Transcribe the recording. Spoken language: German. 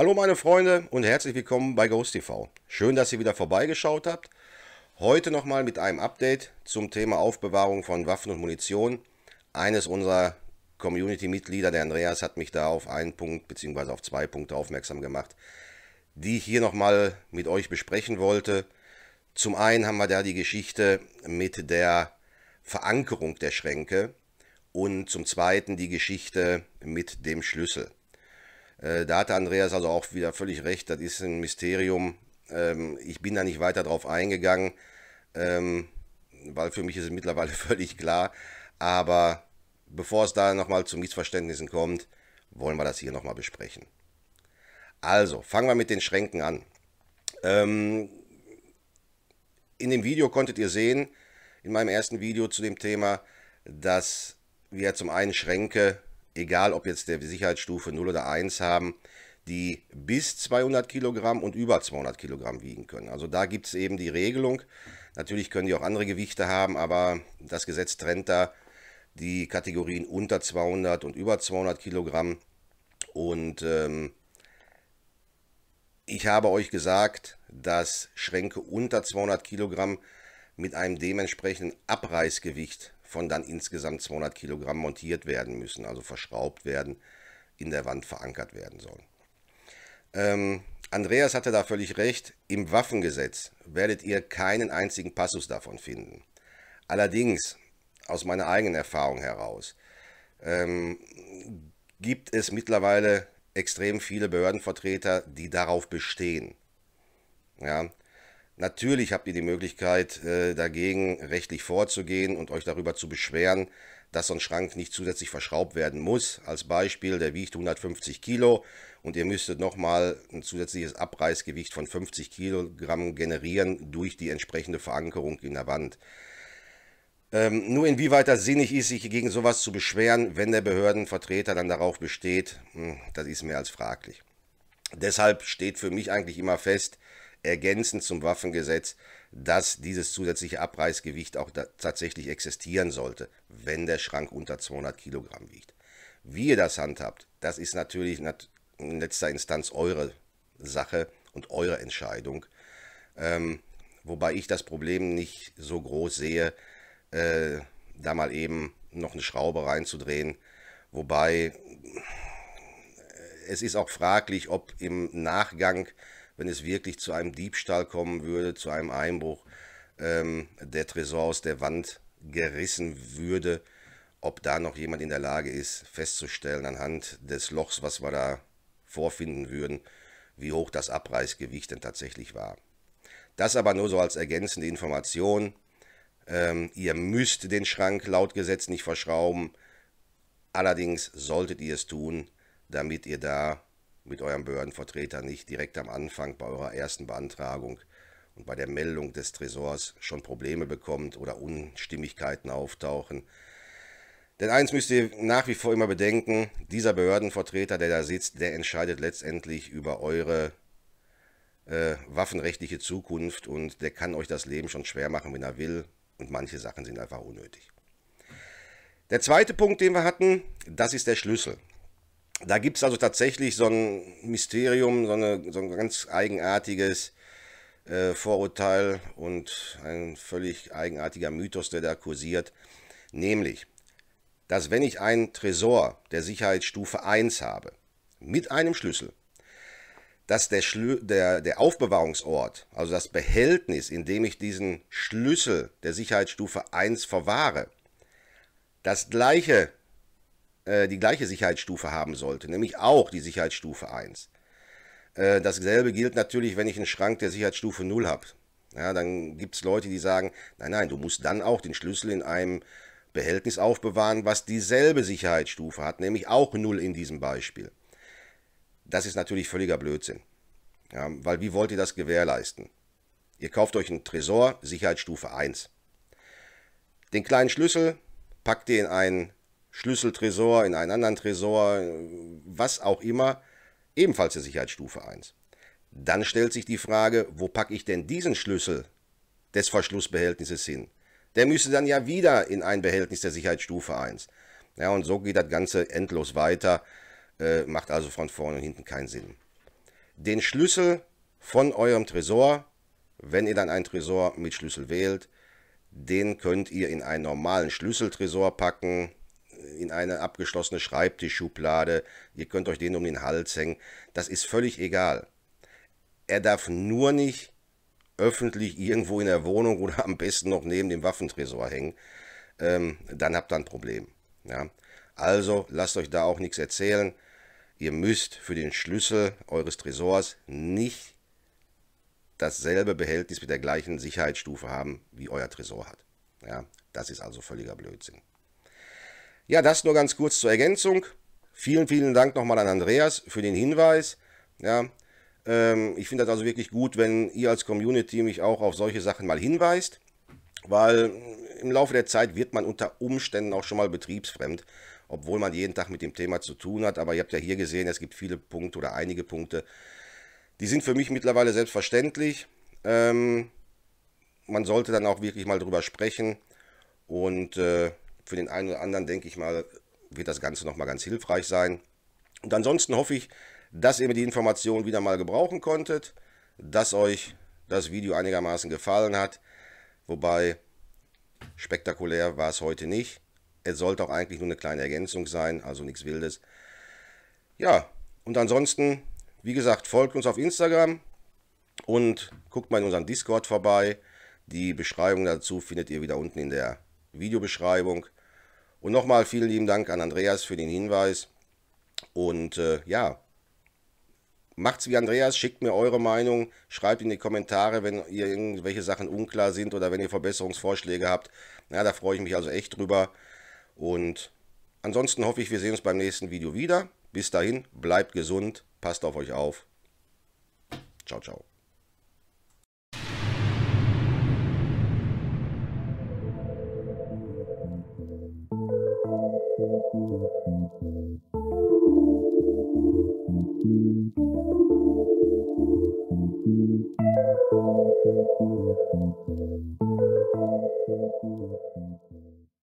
Hallo meine Freunde und herzlich willkommen bei Ghost TV. Schön, dass ihr wieder vorbeigeschaut habt. Heute nochmal mit einem Update zum Thema Aufbewahrung von Waffen und Munition. Eines unserer Community-Mitglieder, der Andreas, hat mich da auf einen Punkt bzw. auf zwei Punkte aufmerksam gemacht, die ich hier nochmal mit euch besprechen wollte. Zum einen haben wir da die Geschichte mit der Verankerung der Schränke und zum zweiten die Geschichte mit dem Schlüssel. Äh, da hatte Andreas also auch wieder völlig recht, das ist ein Mysterium. Ähm, ich bin da nicht weiter drauf eingegangen, ähm, weil für mich ist es mittlerweile völlig klar. Aber bevor es da nochmal zu Missverständnissen kommt, wollen wir das hier nochmal besprechen. Also, fangen wir mit den Schränken an. Ähm, in dem Video konntet ihr sehen, in meinem ersten Video zu dem Thema, dass wir zum einen Schränke egal ob jetzt der Sicherheitsstufe 0 oder 1 haben, die bis 200 Kilogramm und über 200 Kilogramm wiegen können. Also da gibt es eben die Regelung. Natürlich können die auch andere Gewichte haben, aber das Gesetz trennt da die Kategorien unter 200 und über 200 Kilogramm. Und ähm, ich habe euch gesagt, dass Schränke unter 200 Kilogramm mit einem dementsprechenden Abreißgewicht von dann insgesamt 200 Kilogramm montiert werden müssen, also verschraubt werden, in der Wand verankert werden sollen. Ähm, Andreas hatte da völlig recht, im Waffengesetz werdet ihr keinen einzigen Passus davon finden. Allerdings, aus meiner eigenen Erfahrung heraus, ähm, gibt es mittlerweile extrem viele Behördenvertreter, die darauf bestehen. Ja, Natürlich habt ihr die Möglichkeit, äh, dagegen rechtlich vorzugehen und euch darüber zu beschweren, dass so ein Schrank nicht zusätzlich verschraubt werden muss. Als Beispiel, der wiegt 150 Kilo und ihr müsstet nochmal ein zusätzliches Abreißgewicht von 50 Kilogramm generieren durch die entsprechende Verankerung in der Wand. Ähm, nur inwieweit das sinnig ist, sich gegen sowas zu beschweren, wenn der Behördenvertreter dann darauf besteht, hm, das ist mehr als fraglich. Deshalb steht für mich eigentlich immer fest, ergänzend zum Waffengesetz, dass dieses zusätzliche Abreißgewicht auch tatsächlich existieren sollte, wenn der Schrank unter 200 Kilogramm wiegt. Wie ihr das handhabt, das ist natürlich in letzter Instanz eure Sache und eure Entscheidung. Ähm, wobei ich das Problem nicht so groß sehe, äh, da mal eben noch eine Schraube reinzudrehen. Wobei äh, es ist auch fraglich, ob im Nachgang wenn es wirklich zu einem Diebstahl kommen würde, zu einem Einbruch, ähm, der Tresor aus der Wand gerissen würde, ob da noch jemand in der Lage ist, festzustellen anhand des Lochs, was wir da vorfinden würden, wie hoch das Abreißgewicht denn tatsächlich war. Das aber nur so als ergänzende Information. Ähm, ihr müsst den Schrank laut Gesetz nicht verschrauben. Allerdings solltet ihr es tun, damit ihr da mit eurem Behördenvertreter nicht direkt am Anfang bei eurer ersten Beantragung und bei der Meldung des Tresors schon Probleme bekommt oder Unstimmigkeiten auftauchen. Denn eins müsst ihr nach wie vor immer bedenken, dieser Behördenvertreter, der da sitzt, der entscheidet letztendlich über eure äh, waffenrechtliche Zukunft und der kann euch das Leben schon schwer machen, wenn er will. Und manche Sachen sind einfach unnötig. Der zweite Punkt, den wir hatten, das ist der Schlüssel. Da gibt es also tatsächlich so ein Mysterium, so, eine, so ein ganz eigenartiges äh, Vorurteil und ein völlig eigenartiger Mythos, der da kursiert. Nämlich, dass wenn ich einen Tresor der Sicherheitsstufe 1 habe, mit einem Schlüssel, dass der, Schlü der, der Aufbewahrungsort, also das Behältnis, in dem ich diesen Schlüssel der Sicherheitsstufe 1 verwahre, das gleiche äh, die gleiche Sicherheitsstufe haben sollte, nämlich auch die Sicherheitsstufe 1. Äh, dasselbe gilt natürlich, wenn ich einen Schrank der Sicherheitsstufe 0 habe. Ja, dann gibt es Leute, die sagen, nein, nein, du musst dann auch den Schlüssel in einem Behältnis aufbewahren, was dieselbe Sicherheitsstufe hat, nämlich auch 0 in diesem Beispiel. Das ist natürlich völliger Blödsinn. Ja, weil wie wollt ihr das gewährleisten? Ihr kauft euch einen Tresor, Sicherheitsstufe 1. Den kleinen Schlüssel packt ihr in einen Schlüsseltresor in einen anderen Tresor, äh, was auch immer, ebenfalls der Sicherheitsstufe 1. Dann stellt sich die Frage, wo packe ich denn diesen Schlüssel des Verschlussbehältnisses hin? Der müsste dann ja wieder in ein Behältnis der Sicherheitsstufe 1. Ja, und so geht das Ganze endlos weiter, äh, macht also von vorne und hinten keinen Sinn. Den Schlüssel von eurem Tresor, wenn ihr dann einen Tresor mit Schlüssel wählt, den könnt ihr in einen normalen Schlüsseltresor packen, in eine abgeschlossene Schreibtischschublade, ihr könnt euch den um den Hals hängen, das ist völlig egal. Er darf nur nicht öffentlich irgendwo in der Wohnung oder am besten noch neben dem Waffentresor hängen, ähm, dann habt ihr ein Problem. Ja? Also lasst euch da auch nichts erzählen. Ihr müsst für den Schlüssel eures Tresors nicht dasselbe Behältnis mit der gleichen Sicherheitsstufe haben, wie euer Tresor hat. Ja, das ist also völliger Blödsinn. Ja, das nur ganz kurz zur Ergänzung. Vielen, vielen Dank nochmal an Andreas für den Hinweis. Ja, ähm, ich finde das also wirklich gut, wenn ihr als Community mich auch auf solche Sachen mal hinweist, weil im Laufe der Zeit wird man unter Umständen auch schon mal betriebsfremd, obwohl man jeden Tag mit dem Thema zu tun hat. Aber ihr habt ja hier gesehen, es gibt viele Punkte oder einige Punkte, die sind für mich mittlerweile selbstverständlich. Ähm, man sollte dann auch wirklich mal drüber sprechen und äh, für den einen oder anderen, denke ich mal, wird das Ganze nochmal ganz hilfreich sein. Und ansonsten hoffe ich, dass ihr mir die Informationen wieder mal gebrauchen konntet, dass euch das Video einigermaßen gefallen hat. Wobei, spektakulär war es heute nicht. Es sollte auch eigentlich nur eine kleine Ergänzung sein, also nichts Wildes. Ja, und ansonsten, wie gesagt, folgt uns auf Instagram und guckt mal in unserem Discord vorbei. Die Beschreibung dazu findet ihr wieder unten in der Videobeschreibung. Und nochmal vielen lieben Dank an Andreas für den Hinweis. Und äh, ja, macht's wie Andreas, schickt mir eure Meinung, schreibt in die Kommentare, wenn ihr irgendwelche Sachen unklar sind oder wenn ihr Verbesserungsvorschläge habt. Na, da freue ich mich also echt drüber. Und ansonsten hoffe ich, wir sehen uns beim nächsten Video wieder. Bis dahin, bleibt gesund, passt auf euch auf. Ciao, ciao. Thank you.